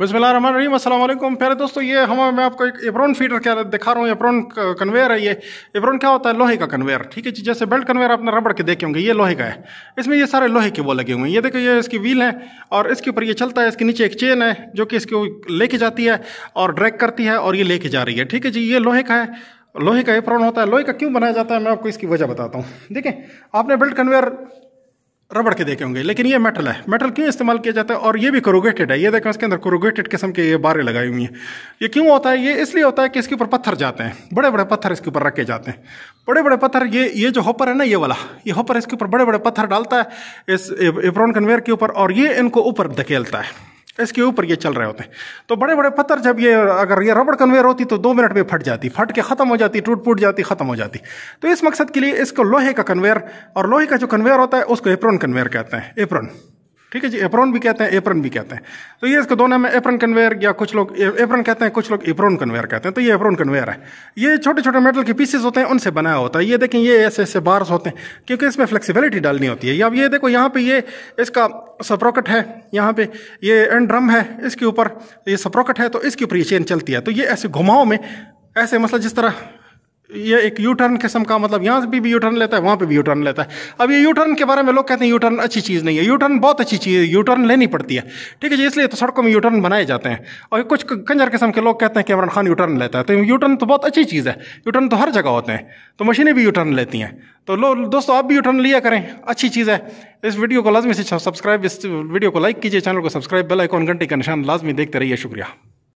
बसमिल अल्लाम प्यारे दोस्तों ये हम मैं आपको एक एप्रोन फीडर क्या दिखा रहा हूँ एप्रोन कन्वेयर है ये एप्रोन क्या होता है लोहे का कन्वेयर ठीक है जी जैसे बेल्ट कन्वेयर आपने रबड़ के देखे होंगे ये लोहे का है इसमें ये सारे लोहे के वो लगे हुए हैं ये देखो ये इसकी व्हील है और इसके ऊपर ये चलता है इसके नीचे एक चेन है जो कि इसको लेके जाती है और ड्रैक करती है और ये लेके जा रही है ठीक है जी ये लोहे का है लोहे का एप्रोन होता है लोहे का क्यों बनाया जाता है मैं आपको इसकी वजह बताता हूँ देखें आपने बेल्ट कन्वेयर रबड़ के देखे होंगे लेकिन ये मेटल है मेटल क्यों इस्तेमाल किया जाता है और ये भी करोगेटेड है ये देखें उसके अंदर करोगेटेड किस्म के ये बारें लगाई हुई हैं ये क्यों होता है ये इसलिए होता है कि इसके ऊपर पत्थर जाते हैं बड़े बड़े पत्थर इसके ऊपर रखे जाते हैं बड़े बड़े पत्थर ये ये जो होपर है ना ये वाला ये होपर इसके ऊपर बड़े बड़े पत्थर डालता है इस एप्रॉन कन्वेयर के ऊपर और ये इनको ऊपर धकेलता है इसके ऊपर ये चल रहे होते हैं तो बड़े बड़े पत्थर जब ये अगर ये रबड़ कन्वेयर होती तो दो मिनट में फट जाती फट के ख़त्म हो जाती टूट फूट जाती ख़त्म हो जाती तो इस मकसद के लिए इसको लोहे का कन्वेयर और लोहे का जो कन्वेयर होता है उसको एप्रोन कन्वेयर कहते हैं एप्रोन ठीक है जी एप्रोन भी कहते हैं एप्रन भी कहते हैं तो ये इसको दोनों में एप्रन कन्वेयर या कुछ लोग एप्रन कहते हैं कुछ लोग एप्रोन कन्वेयर कहते हैं तो ये एप्रोन कन्वेयर है ये छोटे छोटे मेटल के पीसेस होते हैं उनसे बनाया होता है ये देखें ये ऐसे ऐसे बार्स होते हैं क्योंकि इसमें फ्लेक्सीबिलिटी डालनी होती है या अब ये देखो यहाँ पे ये इसका सप्रोकट है यहाँ पे ये एंड ड्रम है इसके ऊपर ये सप्रोकट है तो इसके ऊपर ये चेन चलती है तो ये ऐसे घुमाओं में ऐसे मसला मतलब जिस तरह ये एक यू टर्न किस्म का मतलब यहाँ भी, भी यू टर्न लेता है वहाँ पे भी यू टर्न लेता है अब ये यू टर्न के बारे में लोग कहते हैं यू टर्न अच्छी चीज़ नहीं है यू टर्न बहुत अच्छी चीज़ है यू टर्न लेनी पड़ती है ठीक है जी इसलिए तो सड़कों में यू टर्न बनाए जाते हैं और कुछ कंजर किस्म के लोग कहते हैं कि इमरान खान यू टर्न लेता है तो यू टर्न तो बहुत अच्छी चीज़ है यू टर्न तो हर जगह होते हैं तो मशीनें भी यू टर्न लेती हैं तो लो दोस्तों आप भी यू टर्न लिया करें अच्छी चीज़ है इस वीडियो को लाजमी से सब्सक्राइब इस वीडियो को लाइक कीजिए चैनल को सब्सक्राइब बेल आइकॉन घंटे का निशान लाजमी देखते रहिए शुक्रिया